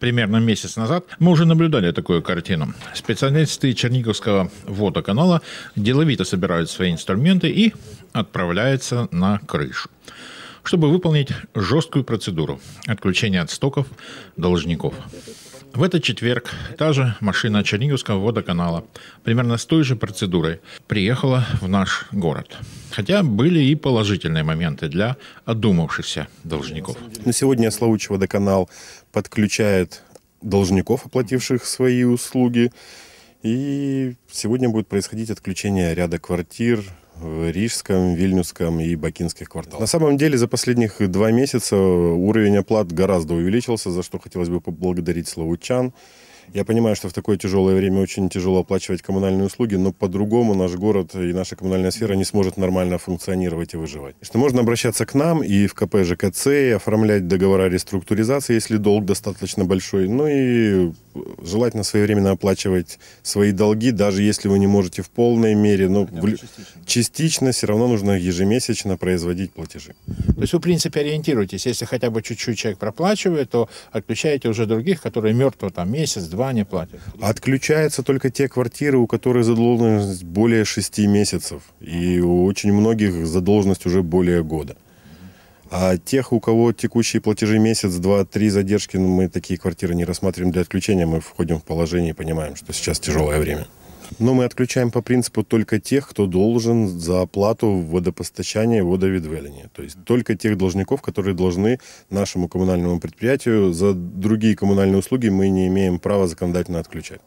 примерно месяц назад мы уже наблюдали такую картину. Специалисты Черниговского водоканала деловито собирают свои инструменты и отправляются на крышу чтобы выполнить жесткую процедуру отключения от стоков должников. В этот четверг та же машина Черниговского водоканала, примерно с той же процедурой, приехала в наш город. Хотя были и положительные моменты для одумавшихся должников. На сегодня Славуч водоканал подключает должников, оплативших свои услуги. И сегодня будет происходить отключение ряда квартир, в Рижском, Вильнюсском и Бакинских кварталах. На самом деле за последних два месяца уровень оплат гораздо увеличился, за что хотелось бы поблагодарить словучан. Я понимаю, что в такое тяжелое время очень тяжело оплачивать коммунальные услуги, но по-другому наш город и наша коммунальная сфера не сможет нормально функционировать и выживать. Что можно обращаться к нам и в КП ЖКЦ, и оформлять договора реструктуризации, если долг достаточно большой, ну и желательно своевременно оплачивать свои долги, даже если вы не можете в полной мере, но в, частично. частично все равно нужно ежемесячно производить платежи. То есть вы, в принципе, ориентируйтесь, Если хотя бы чуть-чуть человек проплачивает, то отключаете уже других, которые мертвы там месяц-два не платят. Отключаются только те квартиры, у которых задолженность более шести месяцев. И у очень многих задолженность уже более года. А тех, у кого текущие платежи месяц, два, три задержки, ну, мы такие квартиры не рассматриваем для отключения. Мы входим в положение и понимаем, что сейчас тяжелое время. Но мы отключаем по принципу только тех, кто должен за оплату водопостачания и водоведвеления. То есть только тех должников, которые должны нашему коммунальному предприятию. За другие коммунальные услуги мы не имеем права законодательно отключать.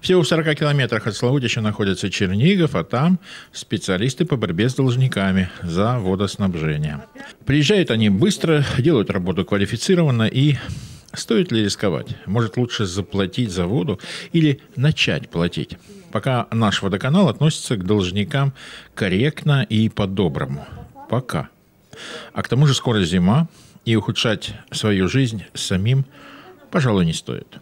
Всего в 40 километрах от Славутища находится Чернигов, а там специалисты по борьбе с должниками за водоснабжение. Приезжают они быстро, делают работу квалифицированно и Стоит ли рисковать? Может лучше заплатить за воду или начать платить? Пока наш водоканал относится к должникам корректно и по-доброму. Пока. А к тому же скоро зима, и ухудшать свою жизнь самим, пожалуй, не стоит.